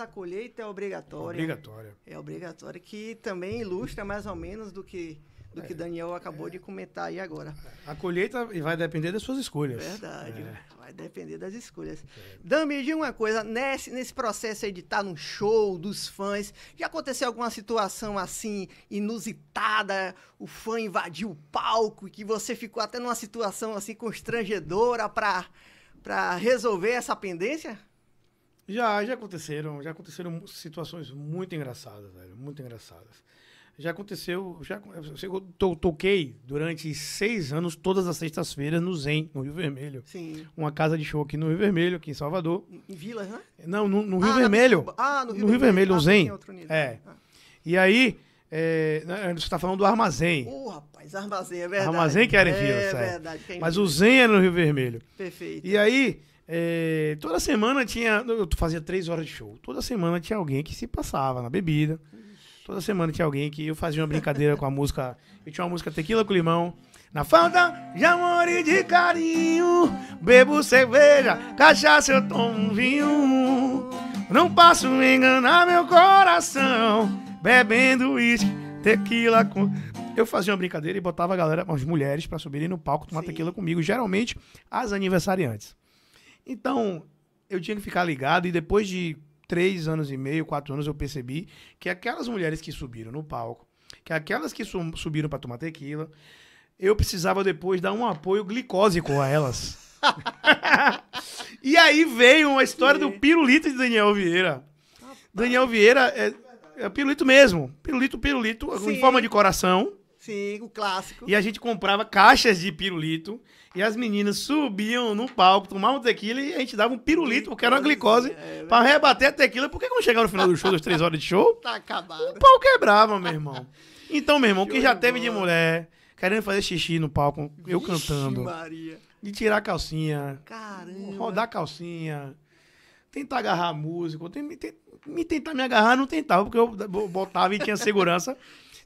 a colheita é obrigatória. Obrigatória. É obrigatória, que também ilustra mais ou menos do que do é, que Daniel acabou é, de comentar aí agora. A colheita vai depender das suas escolhas. Verdade, é. vai depender das escolhas. É. Dan, diga uma coisa, nesse, nesse processo aí de estar tá num show dos fãs, já aconteceu alguma situação assim inusitada, o fã invadiu o palco e que você ficou até numa situação assim constrangedora para para resolver essa pendência? Já, já aconteceram, já aconteceram situações muito engraçadas, velho, muito engraçadas. Já aconteceu, já eu toquei durante seis anos todas as sextas-feiras no Zen, no Rio Vermelho. Sim. Uma casa de show aqui no Rio Vermelho, aqui em Salvador. Em Vilas, né? Não, no, no ah, Rio ah, Vermelho. Na... Ah, no Rio, no Rio Vermelho, Vermelho ah, Zen. É. Ah. E aí, é, né, você está falando do armazém. Ô, oh, rapaz, armazém, é verdade. Armazém que era em Vilas. É, é verdade. Mas o Zen era no Rio Vermelho. Perfeito. E aí, é, toda semana tinha. Eu fazia três horas de show. Toda semana tinha alguém que se passava na bebida. Toda semana tinha alguém que eu fazia uma brincadeira com a música. Eu tinha uma música Tequila com Limão. Na falta de amor e de carinho, bebo cerveja, cachaça eu tomo vinho. Não posso enganar meu coração, bebendo uísque, tequila com eu fazia uma brincadeira e botava a galera, as mulheres, para subirem no palco tomar Sim. tequila comigo. Geralmente, as aniversariantes. Então, eu tinha que ficar ligado e depois de três anos e meio, quatro anos, eu percebi que aquelas mulheres que subiram no palco, que aquelas que subiram para tomar tequila, eu precisava depois dar um apoio glicósico a elas. e aí veio uma história do pirulito de Daniel Vieira. Daniel Vieira é, é pirulito mesmo. Pirulito, pirulito, Sim. em forma de coração. Sim, o clássico. E a gente comprava caixas de pirulito. E as meninas subiam no palco, tomavam tequila e a gente dava um pirulito, porque era uma glicose, é, pra rebater a tequila. Porque quando chegava no final do show, das três horas de show, tá acabado. o pau quebrava, meu irmão. Então, meu irmão, que já teve de mulher querendo fazer xixi no palco, eu Vixe cantando. Maria. De tirar a calcinha. Caramba. Rodar a calcinha. Tentar agarrar a música. me tentar me agarrar, não tentava, porque eu botava e tinha segurança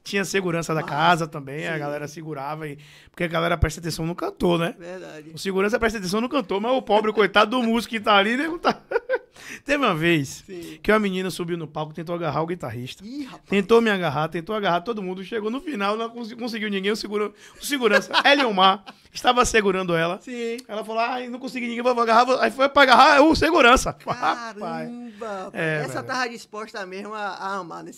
tinha segurança da casa também, Sim. a galera segurava. E, porque a galera presta atenção no cantor, né? Verdade. O segurança presta atenção no cantor, mas o pobre, coitado do músico que tá ali, né? Tá... Teve uma vez Sim. que uma menina subiu no palco, tentou agarrar o guitarrista. Ih, tentou me agarrar, tentou agarrar todo mundo. Chegou no final, não conseguiu ninguém. O, segura, o segurança, Eliomar, estava segurando ela. Sim. Ela falou: ah, não consegui ninguém, vou agarrar. Aí foi pra agarrar o segurança. Caramba! É, Essa velho. tava disposta mesmo a, a amar nesse.